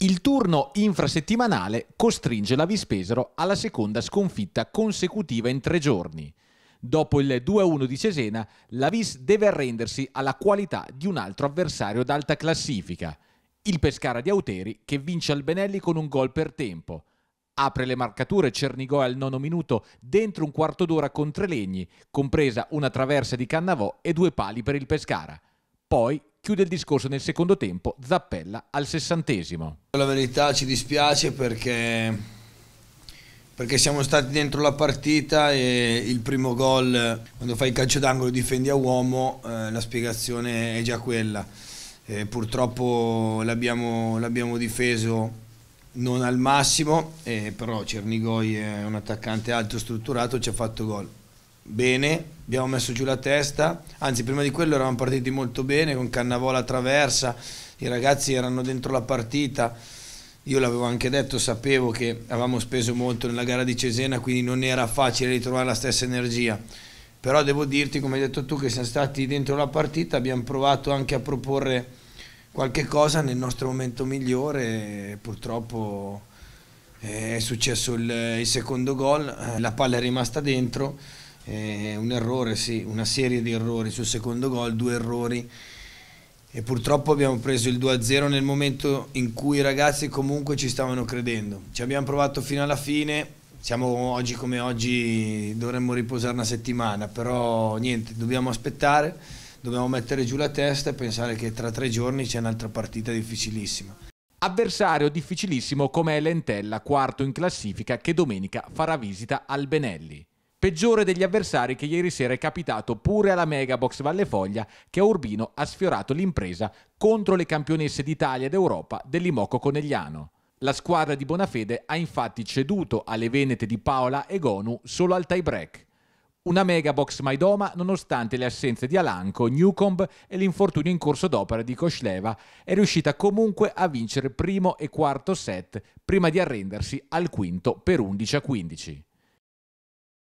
Il turno infrasettimanale costringe la Vispesero alla seconda sconfitta consecutiva in tre giorni. Dopo il 2-1 di Cesena, la Vis deve arrendersi alla qualità di un altro avversario d'alta classifica, il Pescara di Auteri che vince al Benelli con un gol per tempo. Apre le marcature Cernigò al nono minuto dentro un quarto d'ora con Trelegni, compresa una traversa di Cannavò e due pali per il Pescara. Poi chiude il discorso nel secondo tempo Zappella al sessantesimo. La verità ci dispiace perché, perché siamo stati dentro la partita e il primo gol, quando fai il calcio d'angolo e difendi a uomo, eh, la spiegazione è già quella. Eh, purtroppo l'abbiamo difeso non al massimo, eh, però Cernigoi è un attaccante alto strutturato, ci ha fatto gol bene, abbiamo messo giù la testa, anzi prima di quello eravamo partiti molto bene con Cannavola traversa, i ragazzi erano dentro la partita, io l'avevo anche detto, sapevo che avevamo speso molto nella gara di Cesena, quindi non era facile ritrovare la stessa energia. Però devo dirti, come hai detto tu, che siamo stati dentro la partita, abbiamo provato anche a proporre qualche cosa nel nostro momento migliore, purtroppo eh, è successo il, il secondo gol, eh, la palla è rimasta dentro eh, un errore, sì, una serie di errori sul secondo gol, due errori e purtroppo abbiamo preso il 2-0 nel momento in cui i ragazzi comunque ci stavano credendo. Ci abbiamo provato fino alla fine, siamo oggi come oggi, dovremmo riposare una settimana, però niente, dobbiamo aspettare, dobbiamo mettere giù la testa e pensare che tra tre giorni c'è un'altra partita difficilissima. Avversario difficilissimo come è l'Entella, quarto in classifica, che domenica farà visita al Benelli peggiore degli avversari che ieri sera è capitato pure alla Megabox Vallefoglia che a Urbino ha sfiorato l'impresa contro le campionesse d'Italia ed Europa dell'Imoco Conegliano. La squadra di Bonafede ha infatti ceduto alle venete di Paola e Gonu solo al tie-break. Una Megabox Maidoma, nonostante le assenze di Alanco, Newcomb e l'infortunio in corso d'opera di Koshleva, è riuscita comunque a vincere primo e quarto set prima di arrendersi al quinto per 11 a 15.